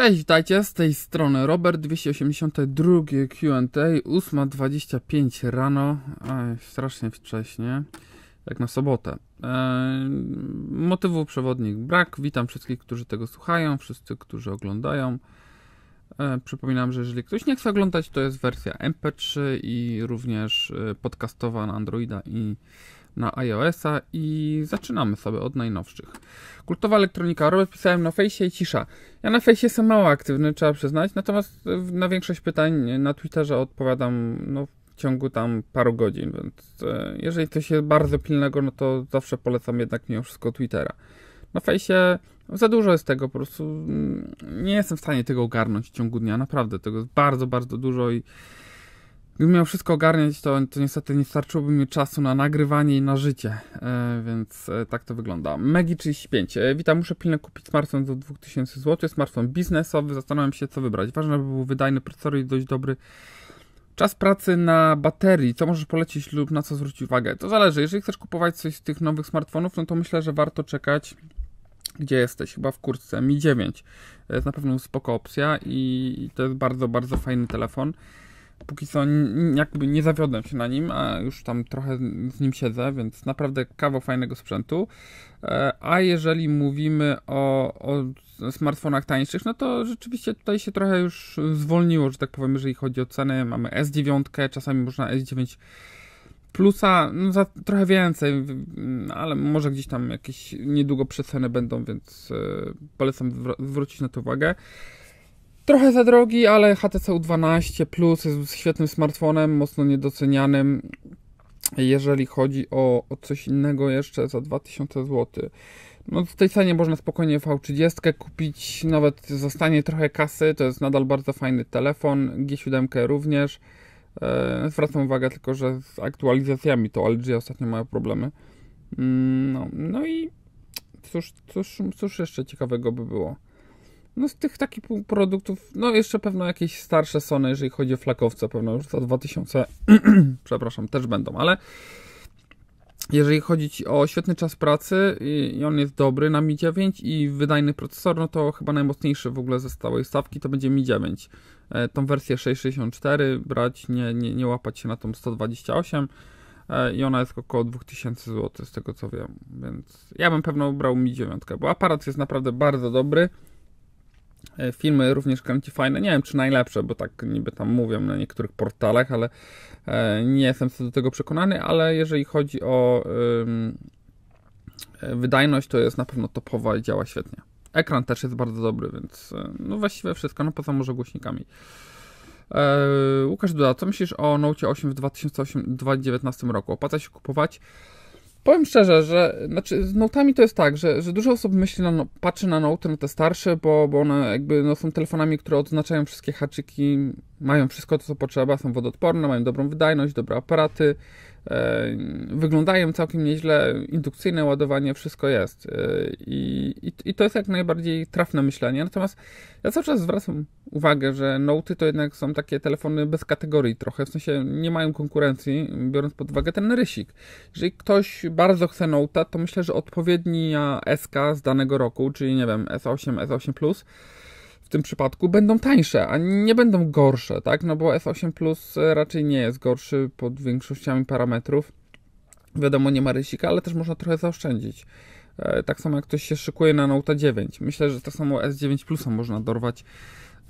Cześć, witajcie, z tej strony Robert, 282 Q&A, 8.25 rano, Aj, strasznie wcześnie, jak na sobotę. Eee, motywu przewodnik brak, witam wszystkich, którzy tego słuchają, wszyscy, którzy oglądają. Eee, przypominam, że jeżeli ktoś nie chce oglądać, to jest wersja MP3 i również e, podcastowa na Androida i na iOS-a i zaczynamy sobie od najnowszych. Kultowa elektronika. Robert pisałem na fejsie i cisza. Ja na fejsie jestem mało aktywny, trzeba przyznać, natomiast e, na większość pytań e, na Twitterze odpowiadam no, w ciągu tam paru godzin, więc e, jeżeli coś jest bardzo pilnego, no to zawsze polecam jednak mimo wszystko Twittera. Na fejsie za dużo jest tego, po prostu mm, nie jestem w stanie tego ogarnąć w ciągu dnia, naprawdę, tego jest bardzo, bardzo dużo i Gdybym miał wszystko ogarniać, to, to niestety nie starczyłoby mi czasu na nagrywanie i na życie, e, więc e, tak to wygląda. Megi35. E, witam, muszę pilnie kupić smartfon do 2000 zł, smartfon biznesowy, zastanawiam się co wybrać. Ważne, by był wydajny procesor i dość dobry Czas pracy na baterii, co możesz polecić lub na co zwrócić uwagę? To zależy. Jeżeli chcesz kupować coś z tych nowych smartfonów, no to myślę, że warto czekać. Gdzie jesteś? Chyba w kurtce Mi 9. To jest na pewno spoko opcja i to jest bardzo, bardzo fajny telefon póki co jakby nie zawiodłem się na nim, a już tam trochę z nim siedzę, więc naprawdę kawał fajnego sprzętu. E, a jeżeli mówimy o, o, smartfonach tańszych, no to rzeczywiście tutaj się trochę już zwolniło, że tak powiem, jeżeli chodzi o ceny. Mamy S9, czasami można S9 plusa, no za trochę więcej, ale może gdzieś tam jakieś niedługo przeceny będą, więc e, polecam zwrócić na to uwagę. Trochę za drogi, ale HTC U12 Plus jest świetnym smartfonem, mocno niedocenianym. Jeżeli chodzi o, o coś innego jeszcze za 2000 zł. No w tej cenie można spokojnie V30 kupić, nawet zostanie trochę kasy, to jest nadal bardzo fajny telefon, G7 również. E, zwracam uwagę tylko, że z aktualizacjami to LG ostatnio mają problemy. Mm, no, no i cóż, cóż, cóż jeszcze ciekawego by było? No z tych takich produktów, no jeszcze pewno jakieś starsze Sony, jeżeli chodzi o flakowce, pewno już za 2000, przepraszam, też będą, ale jeżeli chodzi ci o świetny czas pracy i, i on jest dobry na Mi 9 i wydajny procesor, no to chyba najmocniejszy w ogóle ze stałej stawki to będzie Mi 9. E, tą wersję 664 brać, nie, nie, nie łapać się na tą 128 e, i ona jest około 2000 zł z tego co wiem, więc ja bym pewno brał Mi 9, bo aparat jest naprawdę bardzo dobry. E, filmy również kręci fajne, nie wiem czy najlepsze, bo tak niby tam mówią na niektórych portalach, ale e, nie jestem co do tego przekonany, ale jeżeli chodzi o e, wydajność, to jest na pewno topowa i działa świetnie. Ekran też jest bardzo dobry, więc no właściwie wszystko, no poza może głośnikami. Łukasz Duda, co myślisz o Note 8 w 2008, 2019 roku? Opłaca się kupować? Powiem szczerze, że znaczy z notami to jest tak, że, że dużo osób myśli na, no, patrzy na noty, na te starsze, bo, bo one jakby no, są telefonami, które odznaczają wszystkie haczyki, mają wszystko to, co potrzeba, są wodoodporne, mają dobrą wydajność, dobre aparaty, E, wyglądają całkiem nieźle, indukcyjne ładowanie, wszystko jest. E, I, i, I, to jest jak najbardziej trafne myślenie. Natomiast ja cały czas zwracam uwagę, że Note'y to jednak są takie telefony bez kategorii trochę, w sensie nie mają konkurencji, biorąc pod uwagę ten rysik. Jeżeli ktoś bardzo chce Note'a, to myślę, że odpowiednia SK z danego roku, czyli nie wiem, S8, S8+, tym przypadku będą tańsze, a nie będą gorsze, tak? No bo S8 Plus e, raczej nie jest gorszy pod większościami parametrów. Wiadomo, nie ma rysika, ale też można trochę zaoszczędzić. E, tak samo jak ktoś się szykuje na Note 9. Myślę, że to samo S9 Plusa można dorwać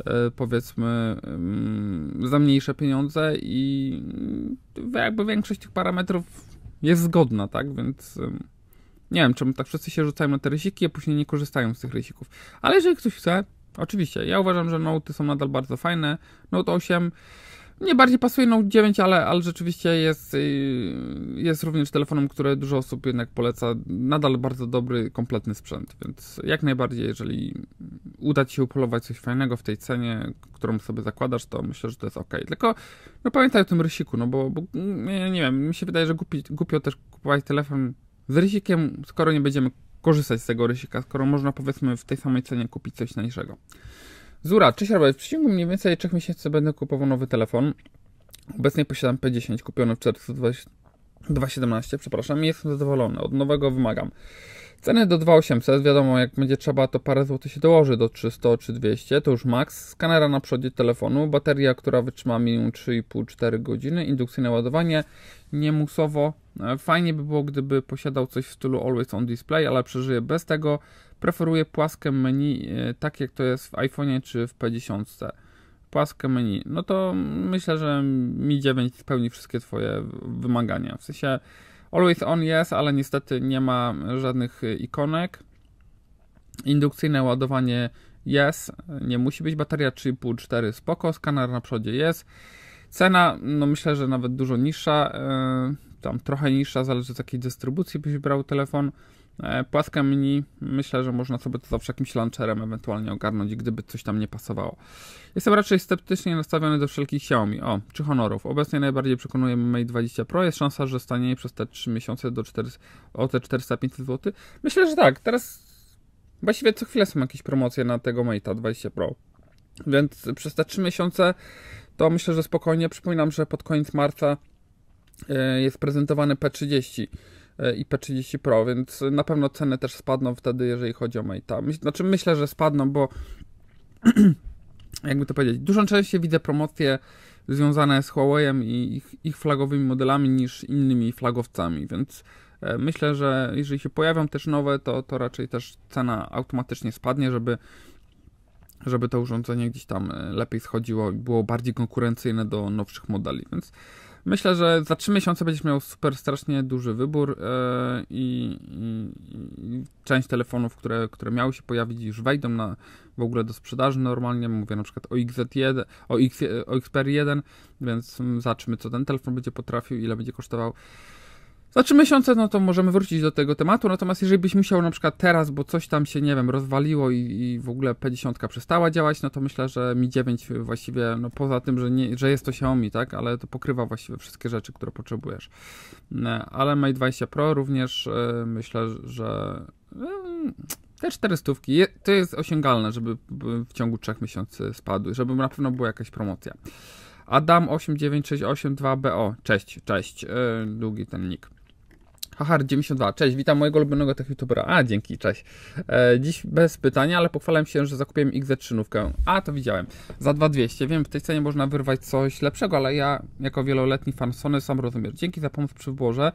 e, powiedzmy mm, za mniejsze pieniądze i mm, jakby większość tych parametrów jest zgodna, tak? Więc nie wiem, czemu tak wszyscy się rzucają na te rysiki, a później nie korzystają z tych rysików. Ale jeżeli ktoś chce, Oczywiście, ja uważam, że Note są nadal bardzo fajne. Note 8 nie bardziej pasuje Note 9, ale, ale rzeczywiście jest, y, jest również telefonem, który dużo osób jednak poleca. Nadal bardzo dobry, kompletny sprzęt, więc jak najbardziej, jeżeli uda Ci się upolować coś fajnego w tej cenie, którą sobie zakładasz, to myślę, że to jest ok. Tylko no pamiętaj o tym rysiku, no bo, bo nie, mm, nie wiem, mi się wydaje, że głupi, głupio też kupować telefon z rysikiem, skoro nie będziemy korzystać z tego rysika, skoro można powiedzmy w tej samej cenie kupić coś tańszego. Zura, cześć Robert, w przeciągu mniej więcej 3 miesięcy będę kupował nowy telefon. Obecnie posiadam P10 kupiony w czerwcu 2017, przepraszam, i jestem zadowolony. Od nowego wymagam Ceny do 2800, wiadomo, jak będzie trzeba, to parę złotych się dołoży do 300 czy 200, to już maks. Skanera na przodzie telefonu, bateria, która wytrzyma minimum 3,5-4 godziny, indukcyjne ładowanie, niemusowo. E, fajnie by było, gdyby posiadał coś w stylu Always on Display, ale przeżyję bez tego. Preferuję płaskie menu, e, tak jak to jest w iPhone'ie czy w P10 płaskie menu, no to myślę, że Mi 9 spełni wszystkie Twoje wymagania. W sensie Always on jest, ale niestety nie ma żadnych y, ikonek. Indukcyjne ładowanie jest, nie musi być bateria 3,5-4 spoko, skaner na przodzie jest. Cena, no myślę, że nawet dużo niższa, y, tam trochę niższa, zależy z jakiej dystrybucji byś brał telefon. E, płaska mini, myślę, że można sobie to zawsze jakimś launcherem ewentualnie ogarnąć, gdyby coś tam nie pasowało. Jestem raczej sceptycznie nastawiony do wszelkich Xiaomi, o, czy Honorów. Obecnie najbardziej przekonuje mnie Mate 20 Pro, jest szansa, że stanie przez te 3 miesiące do 4, o te 400-500 zł. Myślę, że tak, teraz właściwie co chwilę są jakieś promocje na tego Mate 20 Pro. Więc przez te 3 miesiące to myślę, że spokojnie. Przypominam, że pod koniec marca e, jest prezentowany P30 E, i P30 Pro, więc na pewno ceny też spadną wtedy, jeżeli chodzi o Mate'a. Myś, znaczy myślę, że spadną, bo jakby to powiedzieć, dużo częściej widzę promocje związane z Huawei'em i ich, ich, flagowymi modelami niż innymi flagowcami, więc e, myślę, że jeżeli się pojawią też nowe, to, to raczej też cena automatycznie spadnie, żeby żeby to urządzenie gdzieś tam e, lepiej schodziło i było bardziej konkurencyjne do nowszych modeli, więc Myślę, że za trzy miesiące będziesz miał super strasznie duży wybór yy, i, i, część telefonów, które, które miały się pojawić, już wejdą na, w ogóle do sprzedaży normalnie. Mówię na przykład o, XZ1, o, X, o XPR1, więc mm, zobaczymy, co ten telefon będzie potrafił, ile będzie kosztował. Za trzy miesiące, no to możemy wrócić do tego tematu, natomiast jeżeli byś musiał na przykład teraz, bo coś tam się, nie wiem, rozwaliło i, i w ogóle P10 przestała działać, no to myślę, że Mi 9 właściwie, no poza tym, że, nie, że jest to Xiaomi, tak, ale to pokrywa właściwie wszystkie rzeczy, które potrzebujesz. Mm, ale Mate 20 Pro również y, myślę, że y, te cztery stówki, to jest osiągalne, żeby w ciągu trzech miesięcy spadły, żeby na pewno była jakaś promocja. Adam89682BO, cześć, cześć, yy, długi ten nick. Hahar92. Cześć, witam mojego ulubionego tech youtubera. A, dzięki, cześć. E, dziś bez pytania, ale pochwalam się, że zakupiłem XZ3 nówkę. A, to widziałem. Za 2200. Wiem, w tej cenie można wyrwać coś lepszego, ale ja, jako wieloletni fan Sony, sam rozumiem. Dzięki za pomoc przy wyborze.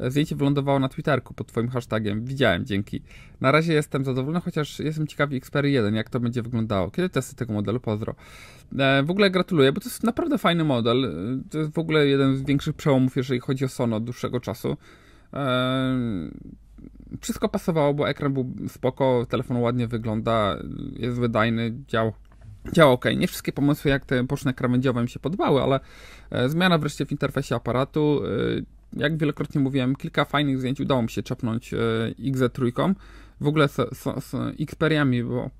E, zdjęcie wylądowało na Twitterku pod twoim hashtagiem. Widziałem, dzięki. Na razie jestem zadowolony, chociaż jestem ciekawy Xperia 1, jak to będzie wyglądało. Kiedy testy tego modelu? Pozdro. E, w ogóle gratuluję, bo to jest naprawdę fajny model. E, to jest w ogóle jeden z większych przełomów, jeżeli chodzi o Sony od dłuższego czasu wszystko pasowało, bo ekran był spoko, telefon ładnie wygląda, jest wydajny, działa działa ok. Nie wszystkie pomysły, jak te boczne krawędziowe mi się podobały, ale e, zmiana wreszcie w interfejsie aparatu. E, jak wielokrotnie mówiłem, kilka fajnych zdjęć udało mi się czepnąć e, XZ3, w ogóle z, z, z Xperiami, bo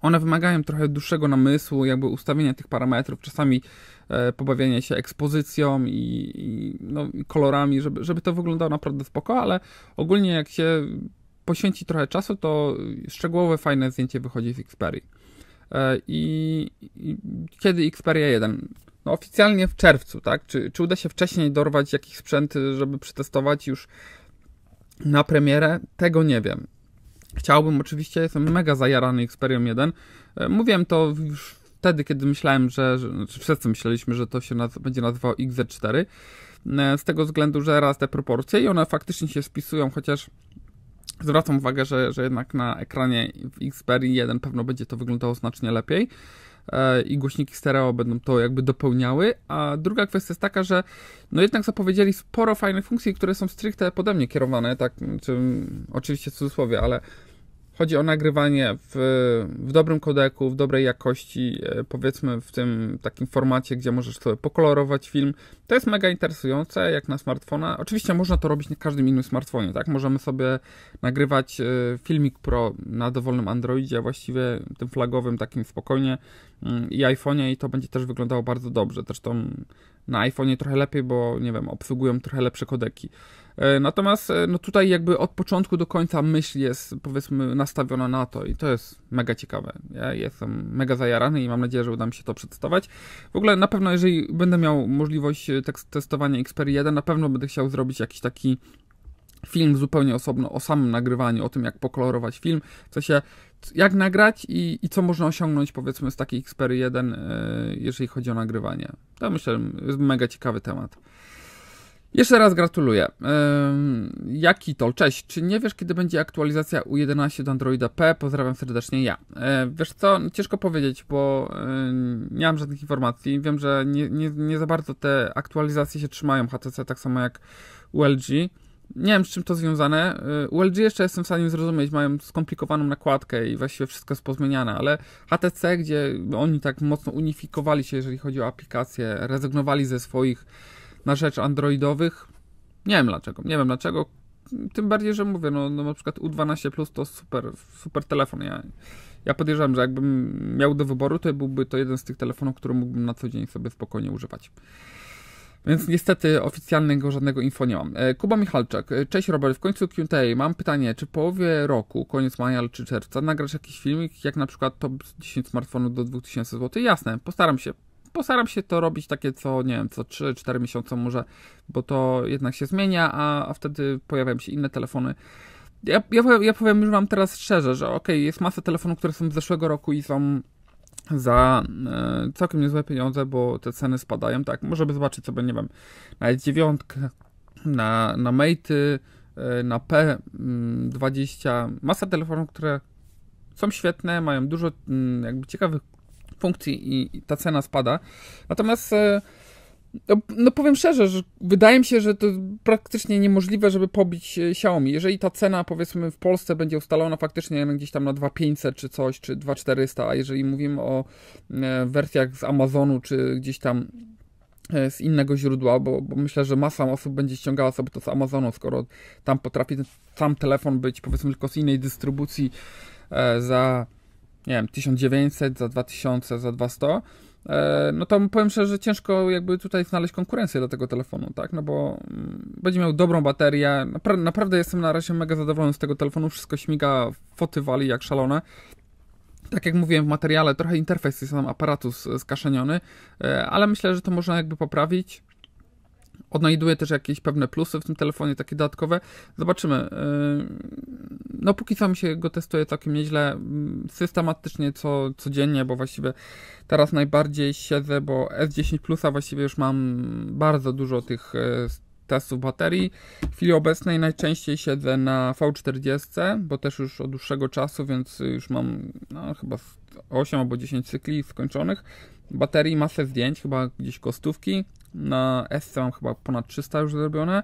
one wymagają trochę dłuższego namysłu, jakby ustawienia tych parametrów. Czasami E, pobawienie się ekspozycją i, i no, kolorami, żeby, żeby to wyglądało naprawdę spoko, ale ogólnie jak się poświęci trochę czasu, to szczegółowe, fajne zdjęcie wychodzi z Xperia. E, I, I, kiedy Xperia 1? No oficjalnie w czerwcu, tak? Czy, czy uda się wcześniej dorwać jakiś sprzęt, żeby przetestować już na premierę? Tego nie wiem. Chciałbym oczywiście, jestem mega zajarany Xperium 1. E, mówiłem to już wtedy, kiedy myślałem, że, że znaczy wszyscy myśleliśmy, że to się naz będzie nazywało XZ4, e, z tego względu, że raz te proporcje i one faktycznie się spisują, chociaż zwracam uwagę, że, że jednak na ekranie w Xperia 1 pewno będzie to wyglądało znacznie lepiej e, i głośniki stereo będą to jakby dopełniały, a druga kwestia jest taka, że no jednak zapowiedzieli sporo fajnych funkcji, które są stricte pode mnie kierowane, tak, czy, oczywiście w cudzysłowie, ale Chodzi o nagrywanie w, w dobrym kodeku, w dobrej jakości, e, powiedzmy w tym takim formacie, gdzie możesz sobie pokolorować film. To jest mega interesujące, jak na smartfona. Oczywiście można to robić na każdym innym smartfonie, tak? Możemy sobie nagrywać e, filmik pro na dowolnym Androidzie, właściwie tym flagowym, takim spokojnie mm, i iPhone'ie i to będzie też wyglądało bardzo dobrze. Zresztą na iPhone'ie trochę lepiej, bo nie wiem, obsługują trochę lepsze kodeki. E, natomiast e, no tutaj jakby od początku do końca myśl jest powiedzmy nastawiona na to i to jest mega ciekawe. Ja jestem mega zajarany i mam nadzieję, że uda mi się to przetestować. W ogóle na pewno jeżeli będę miał możliwość e, testowania Xperia 1, na pewno będę chciał zrobić jakiś taki film zupełnie osobno o samym nagrywaniu, o tym jak pokolorować film, w jak nagrać i, i co można osiągnąć powiedzmy z takiej Xperia 1, jeżeli chodzi o nagrywanie. To myślę, jest mega ciekawy temat. Jeszcze raz gratuluję. jaki to, cześć. Czy nie wiesz, kiedy będzie aktualizacja U11 do Androida P? Pozdrawiam serdecznie, ja. Yy, wiesz co, ciężko powiedzieć, bo yy, nie mam żadnych informacji. Wiem, że nie, nie, nie za bardzo te aktualizacje się trzymają HTC, tak samo jak ULG. Nie wiem, z czym to związane. E, ULG jeszcze jestem w stanie zrozumieć, mają skomplikowaną nakładkę i właściwie wszystko jest pozmieniane, ale HTC, gdzie oni tak mocno unifikowali się, jeżeli chodzi o aplikacje, rezygnowali ze swoich na rzecz Androidowych. Nie wiem dlaczego, nie wiem dlaczego. Tym bardziej, że mówię, no, no na przykład U12 Plus to super, super telefon. Ja, ja podejrzewam, że jakbym miał do wyboru, to byłby to jeden z tych telefonów, który mógłbym na co dzień sobie spokojnie używać. Więc niestety oficjalnego żadnego info nie mam. E, Kuba Michalczak. E, Cześć Robert, w końcu Q&A. Mam pytanie, czy w połowie roku, koniec maja czy czerwca, nagrasz jakiś filmik, jak na przykład top 10 smartfonów do 2000 zł? Jasne, postaram się postaram się to robić takie co, nie wiem, co 3-4 miesiące może, bo to jednak się zmienia, a, a wtedy pojawiają się inne telefony. Ja, ja, ja powiem już wam teraz szczerze, że ok, jest masa telefonów, które są z zeszłego roku i są za e, całkiem niezłe pieniądze, bo te ceny spadają, tak, możemy zobaczyć sobie, nie wiem, na S9, na, na Mate, na P20, mm, masa telefonów, które są świetne, mają dużo mm, jakby ciekawych funkcji i, ta cena spada. Natomiast e, no, no, powiem szczerze, że wydaje mi się, że to praktycznie niemożliwe, żeby pobić e, Xiaomi. Jeżeli ta cena powiedzmy w Polsce będzie ustalona faktycznie gdzieś tam na 2500 czy coś, czy 2400, a jeżeli mówimy o e, wersjach z Amazonu czy gdzieś tam z innego źródła, bo, bo, myślę, że masa osób będzie ściągała sobie to z Amazonu, skoro tam potrafi ten sam telefon być powiedzmy tylko z innej dystrybucji za nie wiem, 1900 za 2000, za 200, e, no to powiem szczerze, że ciężko jakby tutaj znaleźć konkurencję dla tego telefonu, tak? No bo mm, będzie miał dobrą baterię. naprawdę jestem na razie mega zadowolony z tego telefonu. Wszystko śmiga, foty wali jak szalone. Tak jak mówiłem w materiale, trochę interfejs jest tam aparatu e, skaszeniony, e, ale myślę, że to można jakby poprawić odnajduję też jakieś pewne plusy w tym telefonie, takie dodatkowe. Zobaczymy. Yy, no póki co mi się go testuje całkiem nieźle, mm, systematycznie, co, codziennie, bo właściwie teraz najbardziej siedzę, bo S10 Plusa właściwie już mam bardzo dużo tych e, testów baterii. W chwili obecnej najczęściej siedzę na V40, bo też już od dłuższego czasu, więc już mam no, chyba 8 albo 10 cykli skończonych. Baterii, masę zdjęć, chyba gdzieś kostówki. Na Esce mam chyba ponad 300 już zrobione.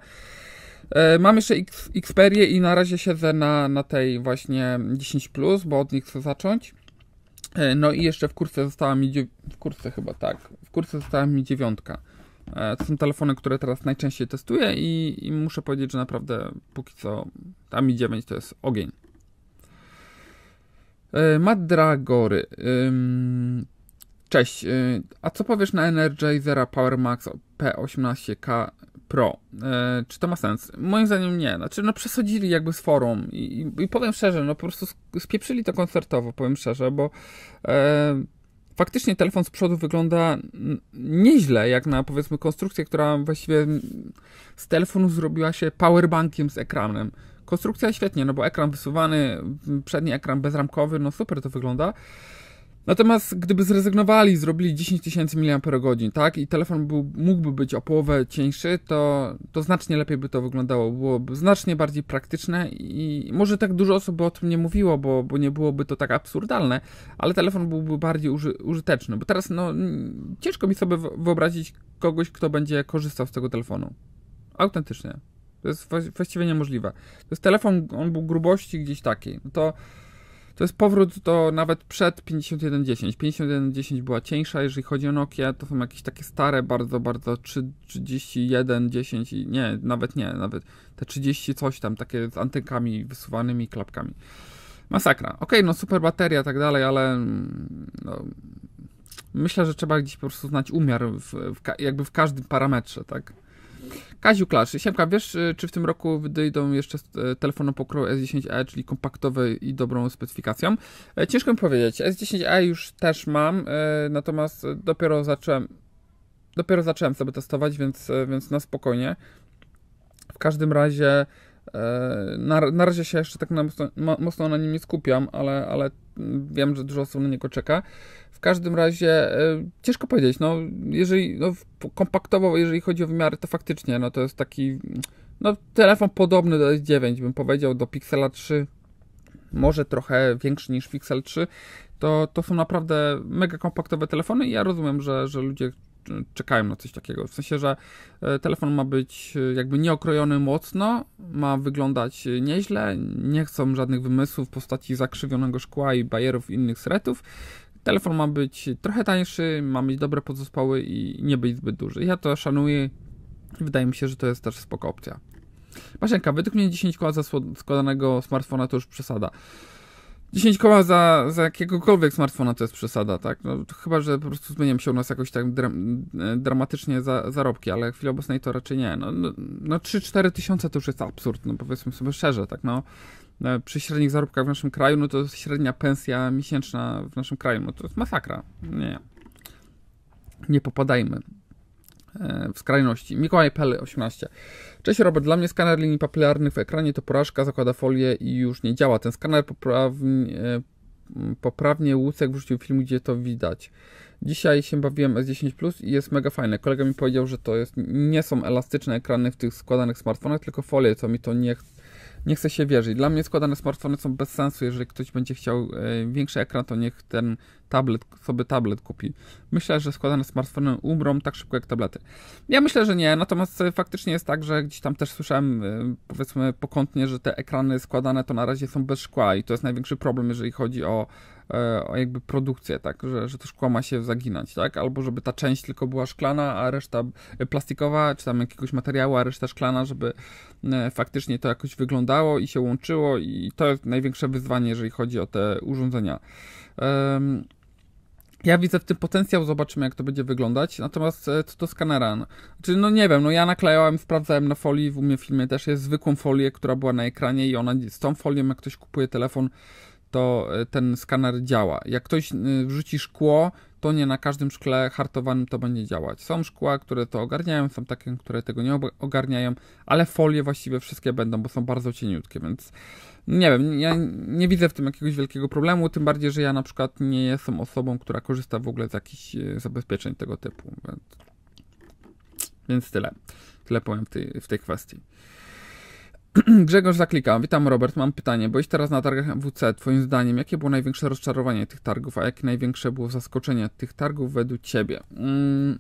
E, mam jeszcze Xperię i na razie siedzę na, na tej właśnie 10, bo od nich chcę zacząć. E, no i jeszcze w kurce została mi. W kurce chyba tak. W kurce została mi dziewiątka. E, to są telefony, które teraz najczęściej testuję i, i muszę powiedzieć, że naprawdę póki co ta Mi 9 to jest ogień. Madragory. Cześć, y, a co powiesz na Energizera Power Max P18K Pro? Y, czy to ma sens? Moim zdaniem nie. Znaczy, no przesadzili jakby z forum i, i, powiem szczerze, no po prostu spieprzyli to koncertowo, powiem szczerze, bo e, faktycznie telefon z przodu wygląda nieźle, jak na powiedzmy konstrukcję, która właściwie z telefonu zrobiła się powerbankiem z ekranem. Konstrukcja świetnie, no bo ekran wysuwany, przedni ekran bezramkowy, no super to wygląda. Natomiast gdyby zrezygnowali, zrobili 10 tysięcy mAh, tak, i telefon był, mógłby być o połowę cieńszy, to, to znacznie lepiej by to wyglądało, byłoby znacznie bardziej praktyczne i może tak dużo osób o tym nie mówiło, bo, bo nie byłoby to tak absurdalne, ale telefon byłby bardziej uży, użyteczny, bo teraz, no, ciężko mi sobie wyobrazić kogoś, kto będzie korzystał z tego telefonu. Autentycznie. To jest właściwie niemożliwe. To jest telefon, on był grubości gdzieś takiej, no to to jest powrót do nawet przed 5110. 5110 była cieńsza, jeżeli chodzi o Nokia, to są jakieś takie stare, bardzo, bardzo 31, 10 i nie, nawet nie, nawet te 30 coś tam, takie z antenkami wysuwanymi klapkami. Masakra. Okej, okay, no super bateria i tak dalej, ale mm, no, myślę, że trzeba gdzieś po prostu znać umiar w, w, jakby w każdym parametrze, tak? Kaziu Klaszy. Siemka, wiesz, y, czy w tym roku wyjdą jeszcze y, telefony pokroju S10e, czyli kompaktowe i dobrą specyfikacją? E, ciężko mi powiedzieć. S10e już też mam, e, natomiast dopiero zacząłem, dopiero zacząłem sobie testować, więc, e, więc na spokojnie. W każdym razie E, na, na razie się jeszcze tak na, mocno na nim nie skupiam, ale, ale wiem, że dużo osób na niego czeka. W każdym razie e, ciężko powiedzieć, no jeżeli no, kompaktowo, jeżeli chodzi o wymiary, to faktycznie no, to jest taki no, telefon podobny do S9, bym powiedział, do Pixela 3, może trochę większy niż Pixel 3. To, to są naprawdę mega kompaktowe telefony i ja rozumiem, że, że ludzie czekają na coś takiego. W sensie, że e, telefon ma być e, jakby nieokrojony mocno, ma wyglądać e, nieźle, nie chcą żadnych wymysłów w postaci zakrzywionego szkła i bajerów i innych sretów. Telefon ma być trochę tańszy, ma mieć dobre podzespoły i nie być zbyt duży. Ja to szanuję i wydaje mi się, że to jest też spoko opcja. Masienka, według mnie 10 koła składanego smartfona to już przesada. 10 koła za, za jakiegokolwiek smartfona to jest przesada, tak? No, chyba, że po prostu zmienią się u nas jakoś tak dra e, dramatycznie za, zarobki, ale w chwili obecnej to raczej nie. No, no, no 3-4 tysiące to już jest absurd, no powiedzmy sobie szczerze, tak? No, e, przy średnich zarobkach w naszym kraju, no to średnia pensja miesięczna w naszym kraju, no to jest masakra. Nie. Nie popadajmy E, w skrajności. Mikołaj Pele, 18. Cześć Robert, dla mnie skaner linii papilarnych w ekranie to porażka, zakłada folię i już nie działa. Ten skaner e, poprawnie, poprawnie Łucek wrzucił film, gdzie to widać. Dzisiaj się bawiłem S10 Plus i jest mega fajne. Kolega mi powiedział, że to jest, nie są elastyczne ekrany w tych składanych smartfonach, tylko folie, co mi to nie, nie chce się wierzyć. Dla mnie składane smartfony są bez sensu. Jeżeli ktoś będzie chciał e, większy ekran, to niech ten tablet, sobie tablet kupi. Myślę, że składane smartfony umrą tak szybko jak tablety. Ja myślę, że nie, natomiast e, faktycznie jest tak, że gdzieś tam też słyszałem, e, powiedzmy pokątnie, że te ekrany składane to na razie są bez szkła i to jest największy problem, jeżeli chodzi o E, jakby produkcję, tak, że, że to szkło ma się zaginać, tak, albo żeby ta część tylko była szklana, a reszta e, plastikowa, czy tam jakiegoś materiału, a reszta szklana, żeby e, faktycznie to jakoś wyglądało i się łączyło i to jest największe wyzwanie, jeżeli chodzi o te urządzenia. Ja widzę w tym potencjał, zobaczymy jak to będzie wyglądać. Natomiast co to skanera? No, znaczy, no nie wiem, no ja naklejałem, sprawdzałem na folii, w umie filmie też jest zwykłą folię, która była na ekranie i ona z tą folią, jak ktoś kupuje telefon, to e, ten skaner działa. Jak ktoś y, wrzuci szkło, to nie na każdym szkle hartowanym to będzie działać. Są szkła, które to ogarniają, są takie, które tego nie ogarniają, ale folie właściwie wszystkie będą, bo są bardzo cieniutkie, więc nie wiem, ja nie widzę w tym jakiegoś wielkiego problemu, tym bardziej, że ja na przykład nie jestem osobą, która korzysta w ogóle z jakichś e, zabezpieczeń tego typu. Więc, więc tyle. Tyle powiem w tej, w tej kwestii. Grzegorz zaklika. Witam Robert, mam pytanie. Byłeś teraz na targach WC. Twoim zdaniem, jakie było największe rozczarowanie tych targów, a jakie największe było zaskoczenie tych targów według Ciebie? Mm,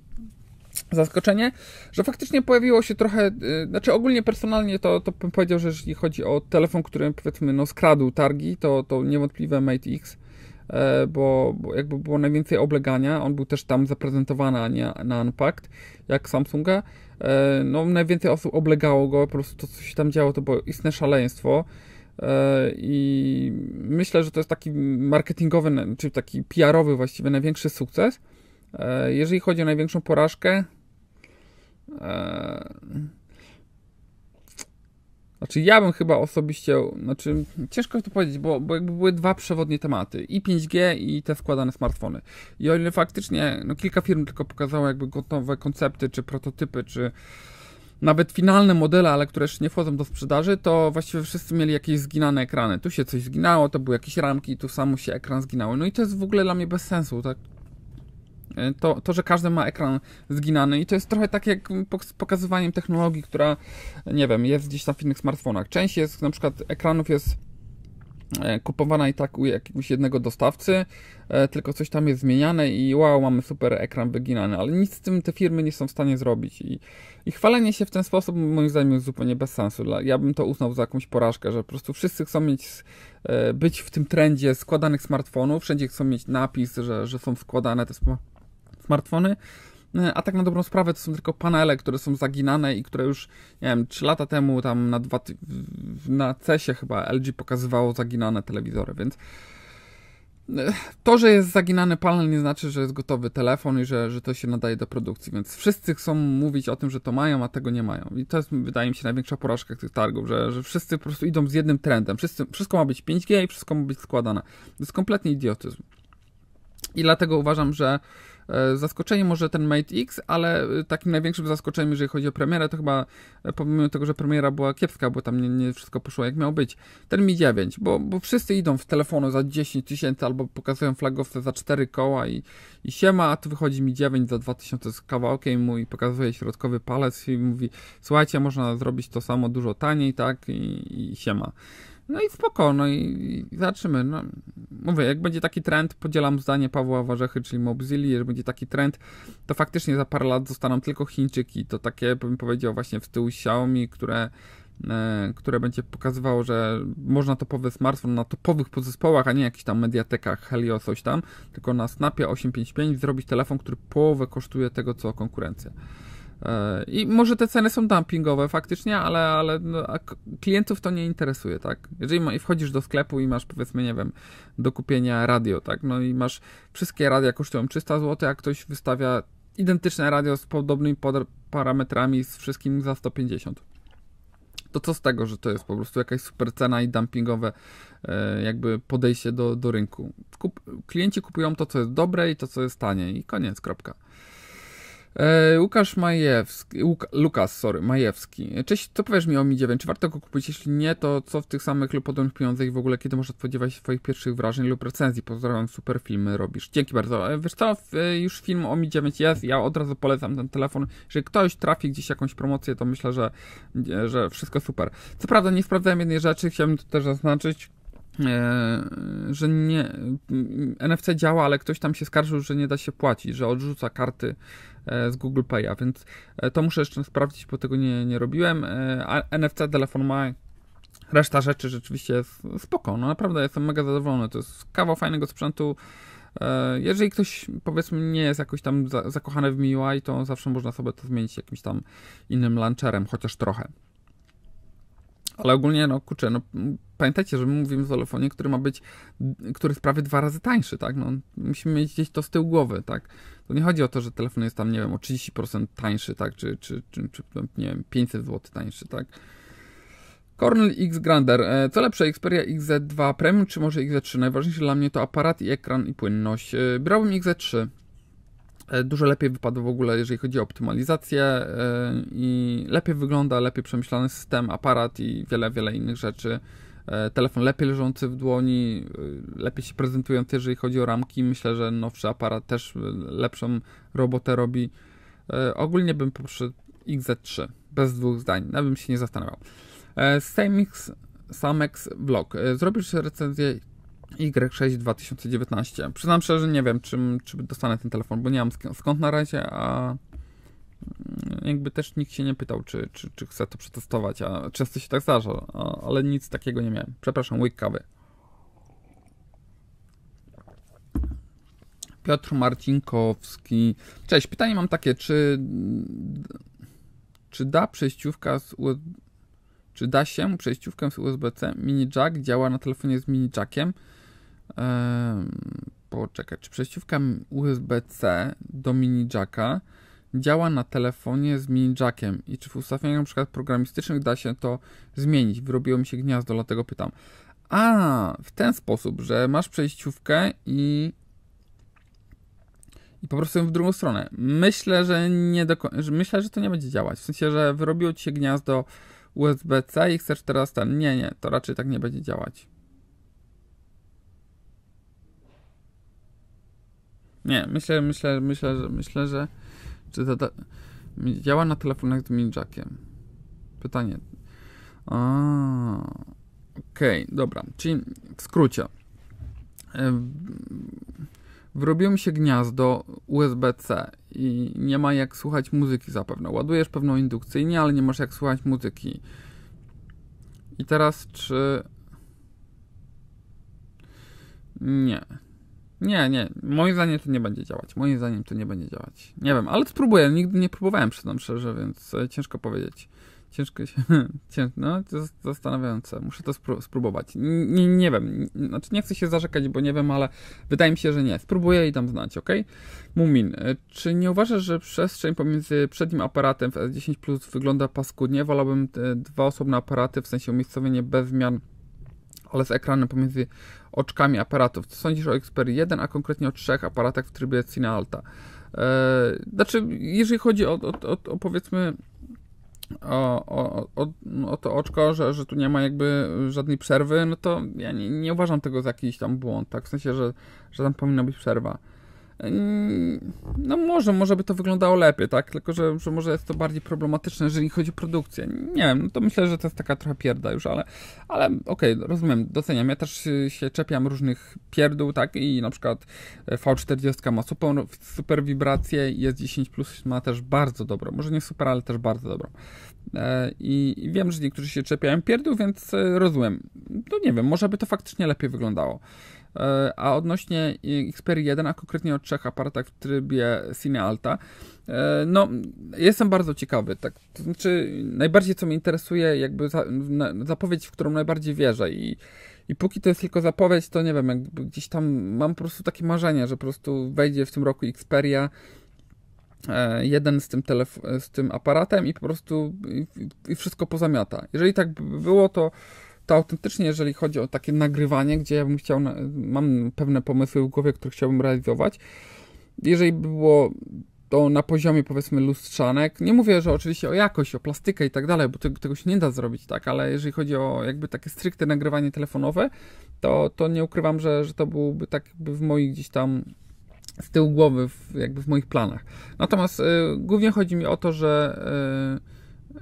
zaskoczenie, że faktycznie pojawiło się trochę, yy, znaczy ogólnie personalnie to, to bym powiedział, że jeśli chodzi o telefon, który powiedzmy no skradł targi, to, to niewątpliwe Mate X E, bo, bo, jakby było najwięcej oblegania, on był też tam zaprezentowany a nie na Unpacked, jak Samsunga, e, no najwięcej osób oblegało go, po prostu to, co się tam działo, to było istne szaleństwo e, i myślę, że to jest taki marketingowy, czyli taki PR-owy właściwie największy sukces. Jeżeli chodzi o największą porażkę, znaczy ja bym chyba osobiście, znaczy ciężko to powiedzieć, bo, bo jakby były dwa przewodnie tematy, i 5G i te składane smartfony. I o ile faktycznie no, kilka firm tylko pokazało jakby gotowe koncepty, czy prototypy, czy nawet finalne modele, ale które jeszcze nie wchodzą do sprzedaży, to właściwie wszyscy mieli jakieś zginane ekrany. Tu się coś zginało, to były jakieś ramki, tu samo się ekran zginało. No i to jest w ogóle dla mnie bez sensu, tak? E, to, to, że każdy ma ekran zginany i to jest trochę tak jak z pokazywaniem technologii, która, nie wiem, jest gdzieś tam w innych smartfonach. Część jest, na przykład ekranów jest e, kupowana i tak u jakiegoś jednego dostawcy, e, tylko coś tam jest zmieniane i wow, mamy super ekran wyginany, ale nic z tym te firmy nie są w stanie zrobić i, i chwalenie się w ten sposób moim zdaniem jest zupełnie bez sensu. Ja bym to uznał za jakąś porażkę, że po prostu wszyscy chcą mieć, być w tym trendzie składanych smartfonów, wszędzie chcą mieć napis, że, że są składane te smartfony, smartfony. E, a tak na dobrą sprawę to są tylko panele, które są zaginane i które już, nie wiem, 3 lata temu tam na, dwa, na chyba LG pokazywało zaginane telewizory, więc e, to, że jest zaginany panel nie znaczy, że jest gotowy telefon i że, że to się nadaje do produkcji, więc wszyscy chcą mówić o tym, że to mają, a tego nie mają. I to jest, wydaje mi się, największa porażka tych targów, że, że wszyscy po prostu idą z jednym trendem. Wszyscy, wszystko ma być 5G i wszystko ma być składane. To jest kompletny idiotyzm. I dlatego uważam, że E, zaskoczeniem może ten Mate X, ale e, takim największym zaskoczeniem, jeżeli chodzi o premierę, to chyba e, pomimo tego, że premiera była kiepska, bo tam nie, nie wszystko poszło jak miało być, ten Mi 9, bo, bo wszyscy idą w telefonu za 10 tysięcy albo pokazują flagowce za 4 koła i, i siema, a tu wychodzi Mi 9 za 2000 z kawałkiem mu i pokazuje środkowy palec i mówi, słuchajcie, można zrobić to samo dużo taniej, tak, i, i siema. No i spoko, no i, i zobaczymy. No, mówię, jak będzie taki trend, podzielam zdanie Pawła Warzechy, czyli Mobzili, jeżeli będzie taki trend, to faktycznie za parę lat zostaną tylko Chińczyki. To takie, bym powiedział, właśnie w tył Xiaomi, które e, które będzie pokazywało, że można topowy smartfon na topowych podzespołach, a nie jakichś tam Mediatekach, Helio, coś tam, tylko na Snapie 855 zrobić telefon, który połowę kosztuje tego, co konkurencja. I może te ceny są dumpingowe faktycznie, ale, ale no, klientów to nie interesuje, tak? Jeżeli ma, wchodzisz do sklepu i masz powiedzmy, nie wiem, do kupienia radio, tak? No i masz wszystkie radia kosztują 300 zł, a ktoś wystawia identyczne radio z podobnymi parametrami, z wszystkim za 150. To co z tego, że to jest po prostu jakaś super cena i dumpingowe e, jakby podejście do, do rynku? Kup, klienci kupują to, co jest dobre i to, co jest tanie i koniec, kropka. E, Łukasz Majewski, Lukas, sorry, Majewski. Cześć, co powiesz mi o Mi 9? Czy warto go kupić? Jeśli nie, to co w tych samych lub podobnych pieniądzach i w ogóle kiedy można spodziewać się swoich pierwszych wrażeń lub recenzji? Pozdrawiam, super filmy robisz. Dzięki bardzo. E, wiesz co, e, już film o Mi 9 jest, ja od razu polecam ten telefon. Jeżeli ktoś trafi gdzieś jakąś promocję, to myślę, że, e, że wszystko super. Co prawda nie sprawdzałem jednej rzeczy, chciałbym to też zaznaczyć. że nie, NFC działa, ale ktoś tam się skarżył, że nie da się płacić, że odrzuca karty E, z Google Pay'a, więc e, to muszę jeszcze sprawdzić, bo tego nie, nie robiłem. E, a NFC telefon ma reszta rzeczy rzeczywiście jest spoko. No naprawdę jestem mega zadowolony. To jest kawał fajnego sprzętu. Jeżeli ktoś, powiedzmy, nie jest jakoś tam zakochany w MIUI, to zawsze można sobie to zmienić jakimś tam innym launcherem, chociaż trochę. Ale ogólnie, no kurczę, no pamiętajcie, że my mówimy o telefonie, który ma być, który jest prawie dwa razy tańszy, tak? No, musimy mieć gdzieś to z tyłu głowy, tak? To nie chodzi o to, że telefon jest tam, nie wiem, o 30% tańszy, tak? Czy, czy, czy, czy no, nie wiem, 500 zł tańszy, tak? Cornell X Grander. E, co lepsze, Xperia XZ2 Premium czy może XZ3? Najważniejsze dla mnie to aparat i ekran i płynność. E, brałbym XZ3. E, dużo lepiej wypadło w ogóle, jeżeli chodzi o optymalizację e, i lepiej wygląda, lepiej przemyślany system, aparat i wiele, wiele innych rzeczy. E, telefon lepiej leżący w dłoni, lepiej się prezentujący, jeżeli chodzi o ramki. Myślę, że nowszy aparat też lepszą robotę robi. Ogólnie bym poszedł XZ3, bez dwóch zdań, nawet bym się nie zastanawiał. Samex, Samex Vlog. Zrobisz recenzję Y6 2019. Przyznam szczerze, że nie wiem, czy, czy dostanę ten telefon, bo nie mam sk skąd na razie, a mm, jakby też nikt się nie pytał, czy, czy, czy chcę to przetestować, a często się tak zdarza, a, ale nic takiego nie miałem. Przepraszam, łyk kawy. Piotr Marcinkowski. Cześć, pytanie mam takie, czy czy da przejściówka z czy da się przejściówkę z USB-C mini jack działa na telefonie z mini jackiem? poczekaj, czy przejściówka USB-C do mini jacka działa na telefonie z mini jackiem i czy w ustawieniach np. programistycznych da się to zmienić? Wyrobiło mi się gniazdo, dlatego pytam. A, w ten sposób, że masz przejściówkę i i po prostu w drugą stronę. Myślę, że nie do, końca, myślę, że to nie będzie działać. W sensie, że wyrobiło ci się gniazdo USB-C i chcesz teraz ten. Nie, nie, to raczej tak nie będzie działać. Nie, myślę, myślę, myślę, że myślę, że czy to, to działa na telefonach z mini jackiem. Pytanie. Okej, okay, dobra. Czyli w skrócie. Wrobiło mi się gniazdo USB-C i nie ma jak słuchać muzyki zapewne. Ładujesz pewną indukcyjnie, ale nie masz jak słuchać muzyki. I teraz czy... Nie. Nie, nie. Moim zdaniem to nie będzie działać. Moim zdaniem to nie będzie działać. Nie wiem, ale spróbuję. Nigdy nie próbowałem, przyznam szczerze, więc e, ciężko powiedzieć. Ciężko się... No, to jest zastanawiające. Muszę to spró spróbować. Nie, nie wiem. Znaczy, nie chcę się zarzekać, bo nie wiem, ale wydaje mi się, że nie. Spróbuję i dam znać, ok? Mumin, e, czy nie uważasz, że przestrzeń pomiędzy przednim aparatem w S10 Plus wygląda paskudnie? Wolałbym dwa osobne aparaty, w sensie umiejscowienie bez zmian ale z ekranem pomiędzy oczkami aparatów. Co sądzisz o Xperia 1, a konkretnie o trzech aparatach w trybie Cine Alta? Eee, znaczy, jeżeli chodzi o, o, o, o powiedzmy o, o, o, o, to oczko, że, że tu nie ma jakby żadnej przerwy, no to ja nie, nie uważam tego za jakiś tam błąd, tak? W sensie, że, że tam powinna być przerwa. Mm, no może, może by to wyglądało lepiej, tak? Tylko, że, że może jest to bardziej problematyczne, jeżeli chodzi o produkcję. Nie wiem, no to myślę, że to jest taka trochę pierda już, ale, ale okej, okay, rozumiem, doceniam. Ja też się czepiam różnych pierdół, tak? I na przykład e, V40 ma super, super wibracje, jest 10 plus ma też bardzo dobrą, może nie super, ale też bardzo dobrą. E, I, I, wiem, że niektórzy się czepiają pierdół, więc e, rozumiem. No nie wiem, może by to faktycznie lepiej wyglądało. E, a odnośnie Xperia 1, a konkretnie o trzech aparatach w trybie Cine Alta, e, no, jestem bardzo ciekawy, tak, to znaczy najbardziej co mnie interesuje jakby za, na, zapowiedź, w którą najbardziej wierzę i, i póki to jest tylko zapowiedź, to nie wiem, jakby gdzieś tam mam po prostu takie marzenie, że po prostu wejdzie w tym roku Xperia e, jeden z tym, z tym aparatem i po prostu i, i wszystko pozamiata. Jeżeli tak by było, to to autentycznie, jeżeli chodzi o takie nagrywanie, gdzie ja bym chciał, mam pewne pomysły w głowie, które chciałbym realizować, jeżeli by było to na poziomie powiedzmy lustrzanek, nie mówię, że oczywiście o jakość, o plastykę i tak dalej, bo tego, tego się nie da zrobić, tak, ale jeżeli chodzi o jakby takie stricte nagrywanie telefonowe, to, to nie ukrywam, że, że to byłby tak jakby w moich gdzieś tam z tyłu głowy, w, jakby w moich planach. Natomiast y, głównie chodzi mi o to, że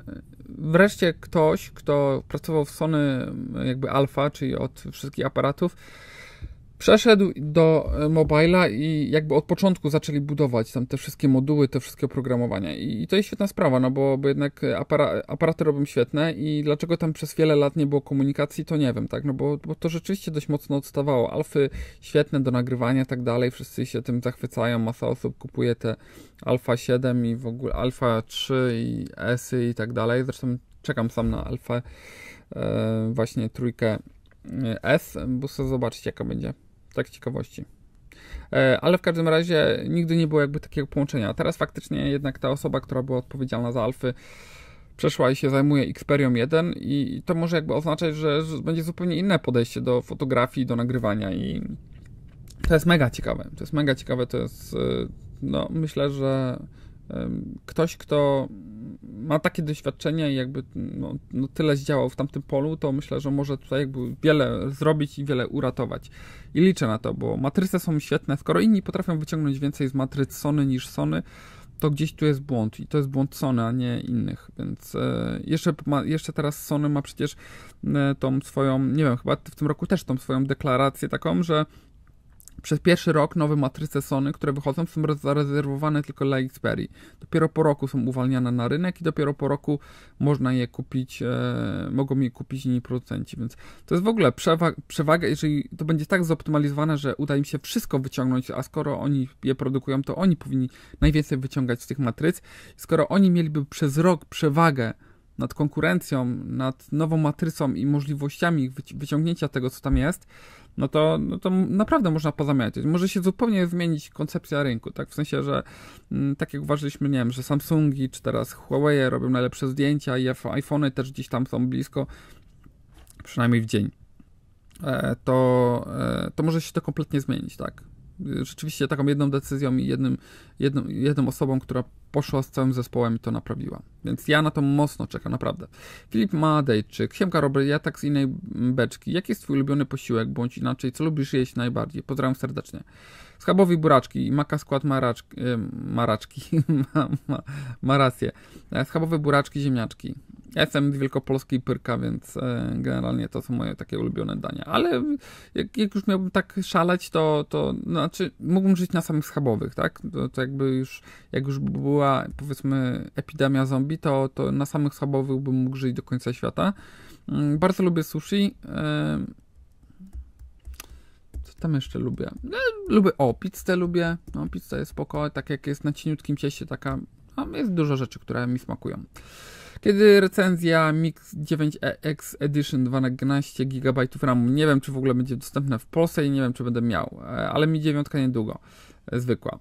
y, wreszcie ktoś, kto pracował w Sony jakby Alpha, czyli od wszystkich aparatów, Przeszedł do e, mobila i jakby od początku zaczęli budować tam te wszystkie moduły, te wszystkie oprogramowania. I, to jest świetna sprawa, no bo, bo jednak e, apara aparaty robią świetne i dlaczego tam przez wiele lat nie było komunikacji, to nie wiem, tak? No bo, bo to rzeczywiście dość mocno odstawało. Alfy świetne do nagrywania i tak dalej, wszyscy się tym zachwycają, masa osób kupuje te Alfa 7 i w ogóle Alfa 3 i S y i tak dalej. Zresztą czekam sam na Alfa e, właśnie trójkę e, S, bo chcę zobaczyć jaka będzie. Tak ciekawości. E, ale w każdym razie nigdy nie było jakby takiego połączenia. A teraz faktycznie jednak ta osoba, która była odpowiedzialna za alfy, przeszła i się zajmuje Xperium 1 i to może jakby oznaczać, że, że będzie zupełnie inne podejście do fotografii, do nagrywania i to jest mega ciekawe. To jest mega ciekawe, to jest e, no myślę, że ktoś, kto ma takie doświadczenia i jakby no, no, tyle zdziałał w tamtym polu, to myślę, że może tutaj jakby wiele zrobić i wiele uratować. I liczę na to, bo matryce są świetne. Skoro inni potrafią wyciągnąć więcej z matryc Sony niż Sony, to gdzieś tu jest błąd i to jest błąd Sony, a nie innych, więc e, jeszcze, ma, jeszcze teraz Sony ma przecież e, tą swoją, nie wiem, chyba w tym roku też tą swoją deklarację taką, że przez pierwszy rok nowe matryce Sony, które wychodzą, są zarezerwowane tylko dla Xperia. Dopiero po roku są uwalniane na rynek i dopiero po roku można je kupić, e, mogą je kupić inni producenci, więc to jest w ogóle przewaga, przewaga, jeżeli to będzie tak zoptymalizowane, że uda im się wszystko wyciągnąć, a skoro oni je produkują, to oni powinni najwięcej wyciągać z tych matryc. Skoro oni mieliby przez rok przewagę nad konkurencją, nad nową matrycą i możliwościami wyciągnięcia tego, co tam jest, no to, no to naprawdę można pozamiatać. Może się zupełnie zmienić koncepcja rynku, tak? W sensie, że m, mm, tak jak uważaliśmy, nie wiem, że Samsungi czy teraz Huawei robią najlepsze zdjęcia i iPhone'y też gdzieś tam są blisko, przynajmniej w dzień, e, to, e, to może się to kompletnie zmienić, tak? rzeczywiście taką jedną decyzją i jednym, jedną, jedną osobą, która poszła z całym zespołem i to naprawiła. Więc ja na to mocno czekam, naprawdę. Filip Madejczyk, Siemka Robert, ja tak z innej beczki. Jaki jest twój ulubiony posiłek, bądź inaczej, co lubisz jeść najbardziej? Pozdrawiam serdecznie. Schabowi buraczki i maka skład maraczki, maraczki ma, ma, ma rację. E, Schabowe buraczki, ziemniaczki. Ja jestem z wielkopolskiej Pyrka, więc e, generalnie to są moje takie ulubione dania. Ale jak, jak już miałbym tak szaleć, to, to znaczy mógłbym żyć na samych schabowych, tak? To, to jakby już, jak już była powiedzmy epidemia zombie, to, to na samych schabowych bym mógł żyć do końca świata. Mm, bardzo lubię sushi. E, co tam jeszcze lubię? E, lubię, o, pizzę lubię. No, pizza jest spoko, tak jak jest na cieniutkim cieście, taka... No, jest dużo rzeczy, które mi smakują. Kiedy recenzja Mix 9EX e Edition 12 GB RAMu, nie wiem czy w ogóle będzie dostępna w Polsce i nie wiem czy będę miał, e, ale mi dziewiątka niedługo, e, zwykła.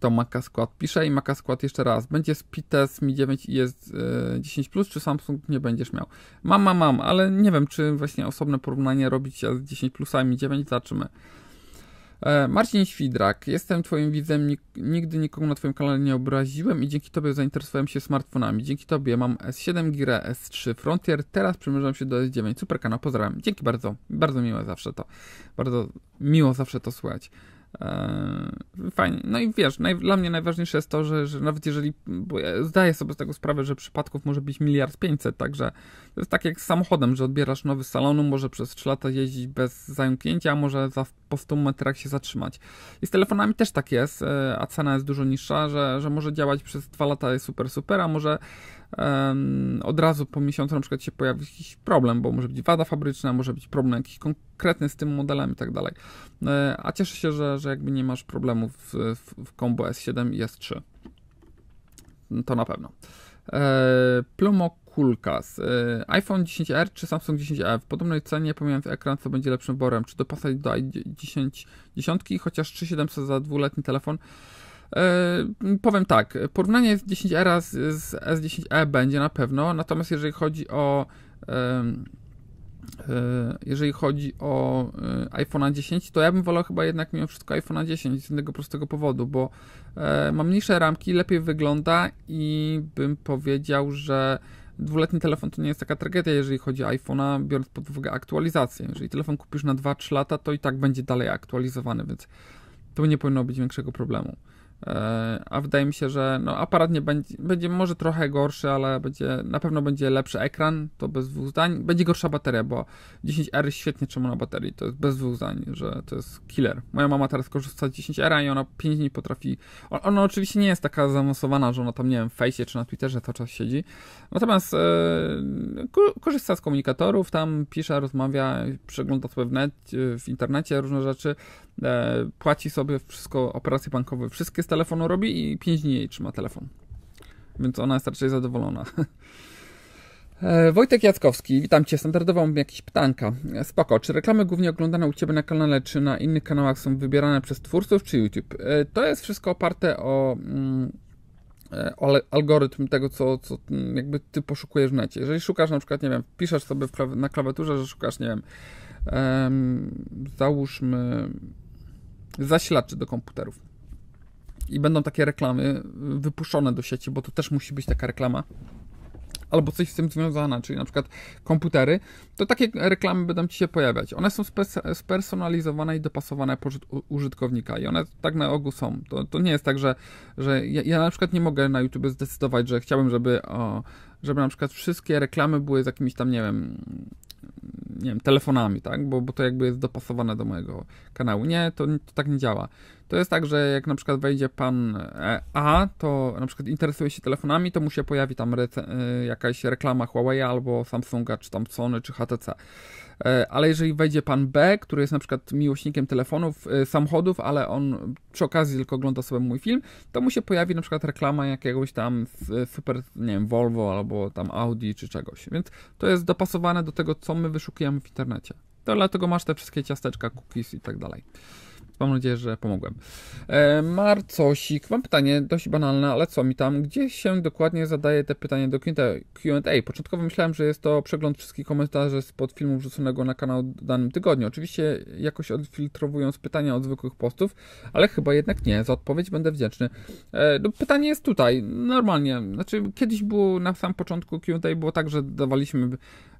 To Maca Skład pisze i Maca Skład jeszcze raz. Będzie spite z Mi 9 i jest 10 Plus, czy Samsung nie będziesz miał? Mam, mam, mam, ale nie wiem czy właśnie osobne porównanie robić z 10 plusami i 9, zobaczymy. E, Marcin Świdrak, jestem twoim widzem, nigdy nikogo na twoim kanale nie obraziłem i dzięki tobie zainteresowałem się smartfonami. Dzięki tobie mam S7 Gira, S3 Frontier, teraz przymierzam się do S9. Super kanał, pozdrawiam. Dzięki bardzo, bardzo miłe zawsze to. Bardzo miło zawsze to słychać. Eee, fajnie. No i wiesz, naj, dla mnie najważniejsze jest to, że, że nawet jeżeli, bo ja zdaję sobie z tego sprawę, że przypadków może być miliard pięćset, także to jest tak jak z samochodem, że odbierasz nowy salonu, może przez 3 lata jeździć bez zająknięcia, a może za, po 100 metrach się zatrzymać. I z telefonami też tak jest, eee, a cena jest dużo niższa, że, że może działać przez 2 lata jest super, super, a może um, od razu po miesiącu na przykład się pojawi jakiś problem, bo może być wada fabryczna, może być problem jakiś konkretny z tym modelem i tak dalej. E, a cieszę się, że, że jakby nie masz problemów w, w, w Combo S7 i S3. To na pewno. E, Plomo e, iPhone 10R czy Samsung 10F. W podobnej cenie, pomijając ekran, co będzie lepszym borem. Czy dopasać do i10, chociaż 3700 za dwuletni telefon. E, powiem tak, porównanie s 10R z, z S10e będzie na pewno, natomiast jeżeli chodzi o e, jeżeli chodzi o e, iPhone'a 10, to ja bym wolał chyba jednak mimo wszystko iPhone'a 10 z jednego prostego powodu, bo ma mniejsze ramki, lepiej wygląda i bym powiedział, że dwuletni telefon to nie jest taka tragedia, jeżeli chodzi o iPhone'a, biorąc pod uwagę aktualizację. Jeżeli telefon kupisz na 2-3 lata, to i tak będzie dalej aktualizowany, więc to nie powinno być większego problemu. E, a wydaje mi się, że no, aparat nie będzie, będzie może trochę gorszy, ale będzie, na pewno będzie lepszy ekran, to bez dwóch zdań. Będzie gorsza bateria, bo 10R świetnie trzyma na baterii, to jest bez dwóch zdań, że to jest killer. Moja mama teraz korzysta z 10R i ona 5 dni potrafi, ona oczywiście nie jest taka zaawansowana, że ona tam, nie wiem, w fejsie czy na Twitterze cały czas siedzi, natomiast yy, korzysta z komunikatorów, tam pisze, rozmawia, przegląda sobie w, net, e, w internecie różne rzeczy, E, płaci sobie wszystko, operacje bankowe, wszystkie z telefonu robi i 5 dni jej trzyma telefon. Więc ona jest raczej zadowolona. E, Wojtek Jackowski, witam Cię, standardowo mam jakieś pytanka. E, spoko, czy reklamy głównie oglądane u Ciebie na kanale, czy na innych kanałach są wybierane przez twórców, czy YouTube? to jest wszystko oparte o... Mm, algorytm tego, co, co mm, jakby ty poszukujesz w necie. Jeżeli szukasz na przykład, nie wiem, piszesz sobie na klawiaturze, że szukasz, nie wiem, załóżmy zasilaczy do komputerów. I będą takie reklamy wypuszczone do sieci, bo to też musi być taka reklama. Albo coś z tym związane, czyli na przykład komputery, to takie reklamy będą ci się pojawiać. One są spersonalizowane i dopasowane pod użytkownika i one tak na ogół są. To, to nie jest tak, że, że ja, ja na przykład nie mogę na YouTube zdecydować, że chciałbym, żeby, o, żeby na przykład wszystkie reklamy były z jakimiś tam, nie wiem, nie wiem, telefonami, tak? Bo, bo to jakby jest dopasowane do mojego kanału. Nie, to, to tak nie działa. To jest tak, że jak na przykład wejdzie pan e, A, to na przykład interesuje się telefonami, to mu się pojawi tam e, jakaś reklama Huawei albo Samsunga, czy tam Sony, czy HTC. E, ale jeżeli wejdzie pan B, który jest na przykład miłośnikiem telefonów, e, samochodów, ale on przy okazji tylko ogląda sobie mój film, to mu się pojawi na przykład reklama jakiegoś tam e, super, nie wiem, Volvo albo tam Audi czy czegoś. Więc to jest dopasowane do tego, co my wyszukujemy w internecie. To dlatego masz te wszystkie ciasteczka, cookies i tak dalej. Mam nadzieję, że pomogłem. E, Marcosik, mam pytanie dość banalne, ale co mi tam? Gdzie się dokładnie zadaje te pytanie do QA? Początkowo myślałem, że jest to przegląd wszystkich komentarzy spod filmu wrzuconego na kanał w danym tygodniu. Oczywiście jakoś odfiltrowując pytania od zwykłych postów, ale chyba jednak nie. Za odpowiedź będę wdzięczny. E, no, pytanie jest tutaj, normalnie. Znaczy, kiedyś było na sam początku QA, było tak, że dawaliśmy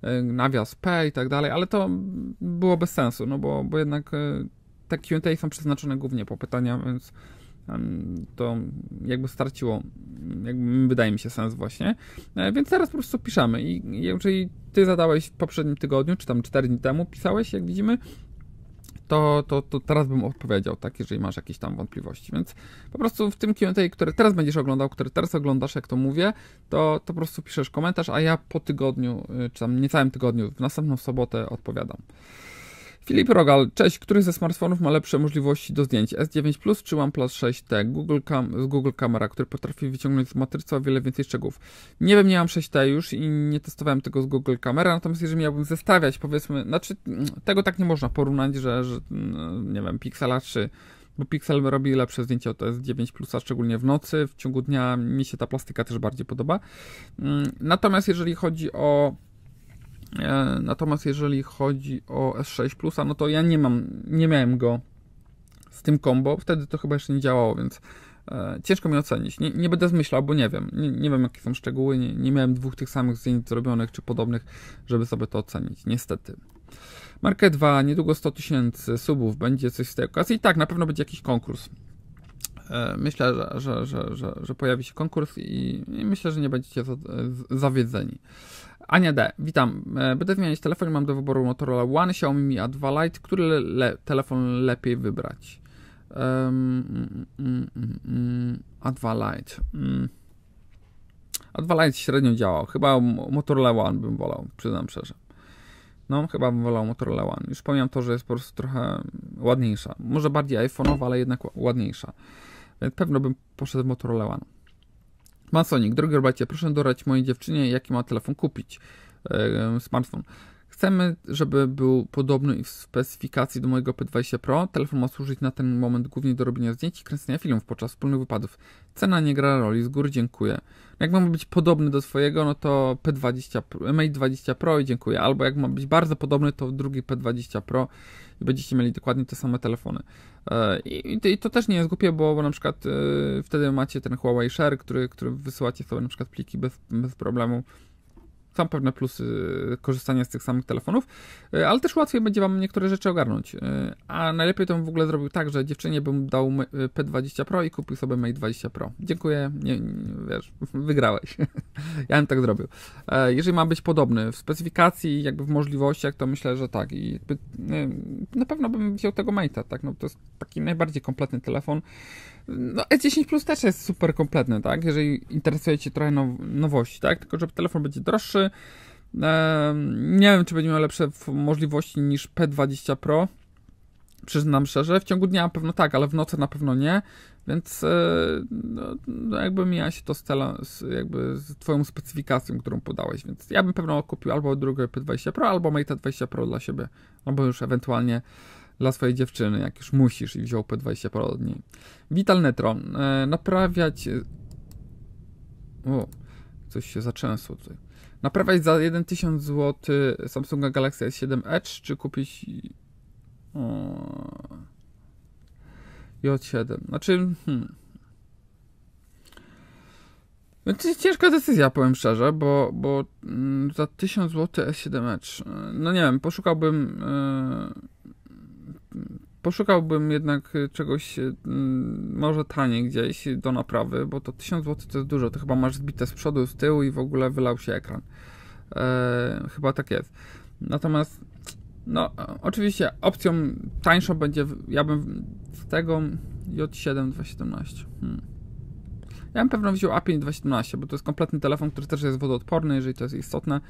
e, nawias P i tak dalej, ale to było bez sensu, no bo, bo jednak te Q&A są przeznaczone głównie po pytania, więc to jakby starciło, jakby wydaje mi się, sens właśnie. E, więc teraz po prostu piszemy i jeżeli ty zadałeś w poprzednim tygodniu, czy tam 4 dni temu pisałeś, jak widzimy, to, to, to teraz bym odpowiedział, tak, jeżeli masz jakieś tam wątpliwości. Więc po prostu w tym Q&A, które teraz będziesz oglądał, które teraz oglądasz, jak to mówię, to, to po prostu piszesz komentarz, a ja po tygodniu, y, czy tam niecałym tygodniu, w następną sobotę odpowiadam. Filip Rogal, cześć. Który ze smartfonów ma lepsze możliwości do zdjęć? S9 Plus czy OnePlus 6T? Google Cam z Google Camera, który potrafi wyciągnąć z matryca o wiele więcej szczegółów. Nie wiem, nie mam 6T już i nie testowałem tego z Google Camera, natomiast jeżeli miałbym zestawiać, powiedzmy, znaczy mm, tego tak nie można porównać, że, że mm, nie wiem, Pixela 3 bo Pixel robi lepsze zdjęcia od S9 Plus, szczególnie w nocy. W ciągu dnia mi się ta plastyka też bardziej podoba. Mm, natomiast jeżeli chodzi o E, natomiast jeżeli chodzi o S6 Plusa, no to ja nie mam, nie miałem go z tym combo, wtedy to chyba jeszcze nie działało, więc e, ciężko mi ocenić. Nie, nie będę zmyślał, bo nie wiem. Nie, nie wiem, jakie są szczegóły. Nie, nie, miałem dwóch tych samych zdjęć zrobionych czy podobnych, żeby sobie to ocenić. Niestety. Markę 2, niedługo 100 tysięcy subów, będzie coś z tej okazji. I tak, na pewno będzie jakiś konkurs. E, myślę, że, że, że, że, pojawi się konkurs i myślę, że nie będziecie zawiedzeni. Ania D. Witam. Będę wymieniać telefon. Mam do wyboru Motorola One, Xiaomi Mi A2 Lite. Który le le telefon lepiej wybrać? Um, mm, mm, mm, A2 Lite. A2 Lite średnio działał. Chyba Motorola One bym wolał, przyznam szczerze. No, chyba bym wolał Motorola One. Już pomijam to, że jest po prostu trochę ładniejsza. Może bardziej iPhone'owa, ale jednak ładniejsza. Więc pewno bym poszedł w Motorola One. Masonik, drogi Robacie, proszę dorać mojej dziewczynie, jaki ma telefon kupić. E, smartfon. Chcemy, żeby był podobny w specyfikacji do mojego P20 Pro. Telefon ma służyć na ten moment głównie do robienia zdjęć i kręcenia filmów podczas wspólnych wypadów. Cena nie gra roli, z góry dziękuję. Jak ma być podobny do swojego, no to P20 Mate 20 Pro i dziękuję. Albo jak ma być bardzo podobny, to drugi P20 Pro i będziecie mieli dokładnie te same telefony. E, I, i to też nie jest głupie, bo, bo na przykład e, wtedy macie ten Huawei Share, który, który wysyłacie sobie na przykład pliki bez, bez problemu są pewne plusy y, korzystania z tych samych telefonów, y, ale też łatwiej będzie Wam niektóre rzeczy ogarnąć. Y, a najlepiej to bym w ogóle zrobił tak, że dziewczynie bym dał P20 Pro i kupił sobie Mate 20 Pro. Dziękuję, nie, nie wiesz, wygrałeś. ja bym tak zrobił. E, jeżeli ma być podobny w specyfikacji, jakby w możliwościach, to myślę, że tak. I jakby, na pewno bym wziął tego Mate'a, tak? No, to jest taki najbardziej kompletny telefon. No, E10 Plus też jest super kompletny, tak? Jeżeli interesuje Cię trochę now nowości, tak? Tylko, że telefon będzie droższy. nie wiem, czy będzie miał lepsze możliwości niż P20 Pro. Przyznam szczerze, w ciągu dnia na pewno tak, ale w nocy na pewno nie. Więc e, no, no jakby mija się to z, z, jakby z twoją specyfikacją, którą podałeś, więc ja bym pewno kupił albo drugie P20 Pro, albo Mate 20 Pro dla siebie, albo już ewentualnie dla swojej dziewczyny, jak już musisz i wziął P20 parę od niej. Vital Netro, e, naprawiać... E, o, coś się zaczęło tutaj. Naprawiać za 1000 zł Samsunga Galaxy S7 Edge, czy kupić... O... J7, znaczy... Hmm. Ciężka decyzja, powiem szczerze, bo, bo mm, za 1000 zł S7 Edge, e, no nie wiem, poszukałbym... E, Poszukałbym jednak y, czegoś y, mm, może taniej gdzieś do naprawy, bo to 1000 zł to jest dużo. To chyba masz zbite z przodu, z tyłu i w ogóle wylał się ekran. E, chyba tak jest. Natomiast, no, oczywiście opcją tańszą będzie, ja bym z tego J7 217. Hmm. Ja bym pewno wziął A5 217, bo to jest kompletny telefon, który też jest wodoodporny, jeżeli to jest istotne.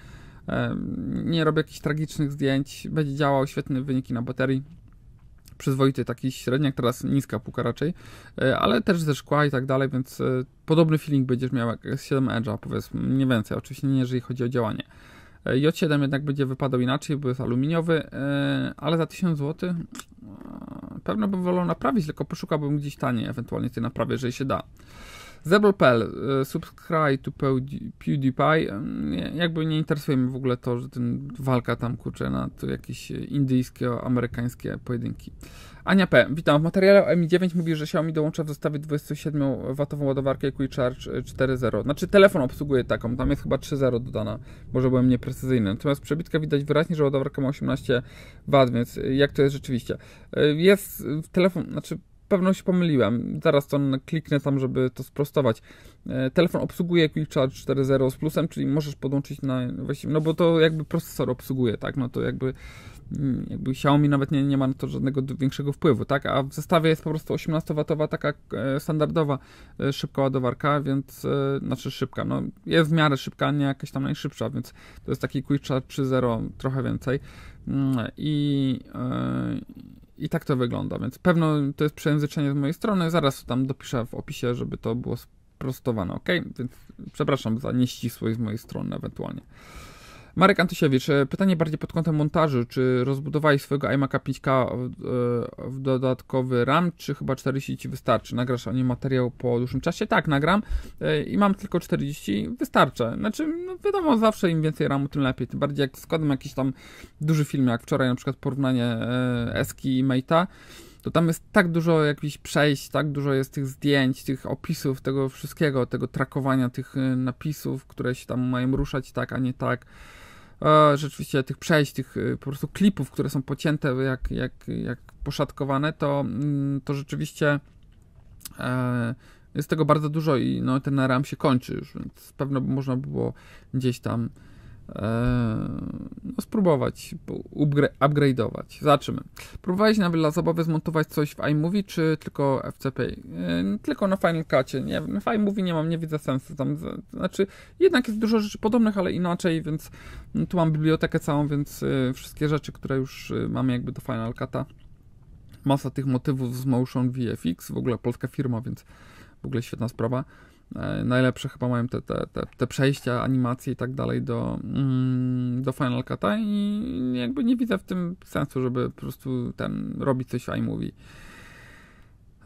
E, nie robię jakichś tragicznych zdjęć, będzie działał, świetne wyniki na baterii przyzwoity, taki średniak, teraz niska puka raczej, e, ale też ze szkła i tak dalej, więc e, podobny feeling będziesz miał jak 7 Edge'a, powiedzmy, mniej więcej, oczywiście nie jeżeli chodzi o działanie. E, J7 jednak będzie wypadał inaczej, bo jest aluminiowy, ale za 1000 zł pewno bym wolał naprawić, tylko poszukałbym gdzieś taniej ewentualnie tej naprawy, jeżeli się da. Zebra.pl, e, subscribe to PewDiePie. Jakby nie interesuje mnie w ogóle to, że ten walka tam kurczę na to jakieś indyjskie, amerykańskie pojedynki. Ania P. Witam. W materiale o Mi 9 mówi, że Xiaomi dołącza w zestawie 27 watową ładowarkę charge 4.0. Znaczy telefon obsługuje taką, tam jest chyba 3.0 dodana. Może byłem nieprecyzyjny. Natomiast przebitkę widać wyraźnie, że ładowarka ma 18W, więc jak to jest rzeczywiście? E, jest telefon, znaczy pewno się pomyliłem. Zaraz to kliknę tam, żeby to sprostować. E, telefon obsługuje Quick Charge 4.0 z plusem, czyli możesz podłączyć na właściwie, no bo to jakby procesor obsługuje, tak? No to jakby, mm, jakby Xiaomi nawet nie, nie ma na to żadnego większego wpływu, tak? A w zestawie jest po prostu 18 watowa taka e, standardowa e, szybka ładowarka, więc, znaczy szybka, no jest w miarę szybka, nie jakaś tam najszybsza, więc to jest taki Quick Charge 3.0, trochę więcej. Mm, I, yy, i tak to wygląda, więc pewno to jest przejęzyczenie z mojej strony. Zaraz tam dopiszę w opisie, żeby to było sprostowane, ok? Więc przepraszam za nieścisłość z mojej strony ewentualnie. Marek Antysiewicz, e, pytanie bardziej pod kątem montażu. Czy rozbudowałeś swojego iMac'a 5K e, w, dodatkowy RAM, czy chyba 40 g wystarczy? Nagrasz o nim materiał po dłuższym czasie? Tak, nagram e, i mam tylko 40, wystarczy. Znaczy, no wiadomo, zawsze im więcej RAMu, tym lepiej. Tym bardziej jak składam jakiś tam duży film, jak wczoraj na przykład porównanie Eski i Mate'a, to tam jest tak dużo jakichś przejść, tak dużo jest tych zdjęć, tych opisów, tego wszystkiego, tego trakowania tych napisów, które się tam mają ruszać tak, a nie tak e, rzeczywiście tych przejść, tych y, po prostu klipów, które są pocięte jak, jak, jak poszatkowane, to, mm, to rzeczywiście e, jest tego bardzo dużo i no, ten RAM się kończy już, więc pewno można było gdzieś tam E, no, spróbować upgrade'ować. Zobaczymy. Próbowałeś nawet dla zabawy zmontować coś w iMovie, czy tylko FCP? Yy, e, tylko na Final Cutie. Nie, w iMovie nie mam, nie widzę sensu. Tam, znaczy, jednak jest dużo rzeczy podobnych, ale inaczej, więc no, tu mam bibliotekę całą, więc yy, wszystkie rzeczy, które już yy, mamy jakby do Final Cuta. Masa tych motywów z Motion VFX, w ogóle polska firma, więc w ogóle świetna sprawa. E, najlepsze chyba mają te, te, te, te, przejścia, animacje i tak dalej do, mm, do Final Cut'a i jakby nie widzę w tym sensu, żeby po prostu ten robić coś w iMovie.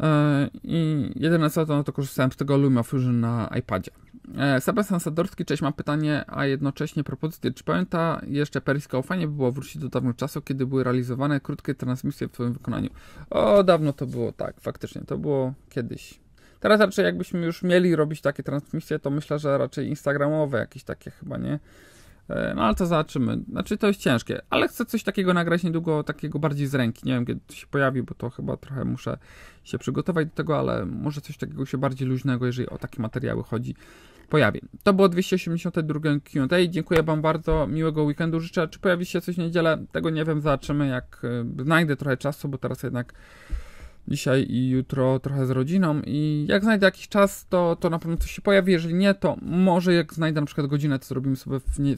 E, I jedyne co, to, no to korzystałem z tego Lumia Fusion na iPadzie. E, Sebastian Sadorski, cześć, mam pytanie, a jednocześnie propozycję. Czy pamięta jeszcze Periscope? Fajnie by było wrócić do dawnych czasów, kiedy były realizowane krótkie transmisje w swoim wykonaniu. O, dawno to było, tak, faktycznie, to było kiedyś Teraz raczej jakbyśmy już mieli robić takie transmisje, to myślę, że raczej instagramowe jakieś takie chyba, nie? E, no ale to zobaczymy. Znaczy to jest ciężkie, ale chcę coś takiego nagrać niedługo, takiego bardziej z ręki. Nie wiem kiedy to się pojawi, bo to chyba trochę muszę się przygotować do tego, ale może coś takiego się bardziej luźnego, jeżeli o takie materiały chodzi, pojawi. To było 282 Q&A. Dziękuję Wam bardzo, miłego weekendu życzę. Czy pojawi się coś w niedzielę? Tego nie wiem, zobaczymy jak e, znajdę trochę czasu, bo teraz jednak dzisiaj i jutro trochę z rodziną i jak znajdę jakiś czas, to, to na pewno coś się pojawi, jeżeli nie, to może jak znajdę na przykład godzinę, to zrobimy sobie w, nie,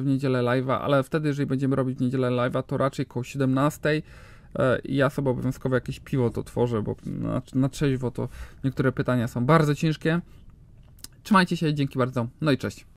w niedzielę live'a, ale wtedy, jeżeli będziemy robić w niedzielę live'a, to raczej koło 17 e, i ja sobie obowiązkowo jakieś piwo to tworzę, bo na, na trzeźwo to niektóre pytania są bardzo ciężkie. Trzymajcie się, dzięki bardzo, no i cześć.